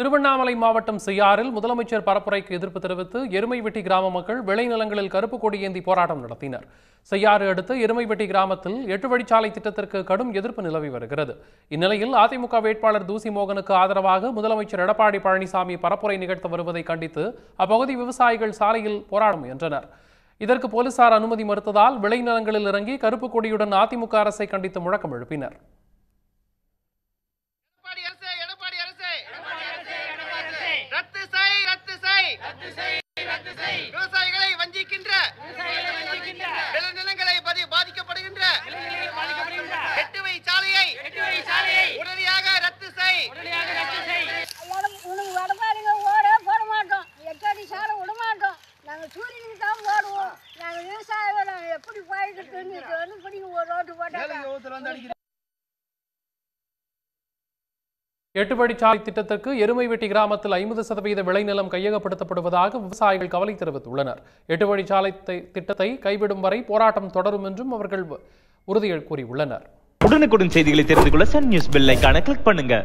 திருவண்ணாமலை மாவட்டம் செய்யாறில் முதலமைச்சர் பரப்புரைக்கு எதிர்ப்பு தெரிவித்து எருமைவெட்டி கிராம மக்கள் விளைநிலங்களில் கருப்பு கொடி ஏந்தி போராட்டம் நடத்தினர் செய்யாறு அடுத்து எருமைவெட்டி கிராமத்தில் எட்டு வழிச்சாலை திட்டத்திற்கு கடும் எதிர்ப்பு நிலவி வருகிறது இந்நிலையில் அதிமுக வேட்பாளர் தூசி மோகனுக்கு ஆதரவாக முதலமைச்சர் எடப்பாடி பழனிசாமி பரப்புரை நிகழ்த்த வருவதை கண்டித்து அப்பகுதி விவசாயிகள் சாலையில் போராட முயன்றனர் இதற்கு போலீசார் அனுமதி மறுத்ததால் விளைநிலங்களில் இறங்கி கருப்பு கொடியுடன் அதிமுக அரசை கண்டித்து முழக்கம் எழுப்பினர் போட்டுட்டு தான் போடுவோம் நாங்கள் விவசாயம் எப்படி வந்து இப்படி ஒரு போட்டாங்க திட்டத்திற்கு எருமைவெட்டி கிராமத்தில் ஐம்பது சதவீத விளைநிலம் கையகப்படுத்தப்படுவதாக விவசாயிகள் கவலை தெரிவித்துள்ளனர் சாலை திட்டத்தை கைவிடும் வரை போராட்டம் தொடரும் என்றும் அவர்கள் உறுதிகள் கூறியுள்ளனர் உடனுக்குடன் செய்திகளை தெரிந்து கொள்ள சன் நியூஸ் பெல் கிளிக் பண்ணுங்க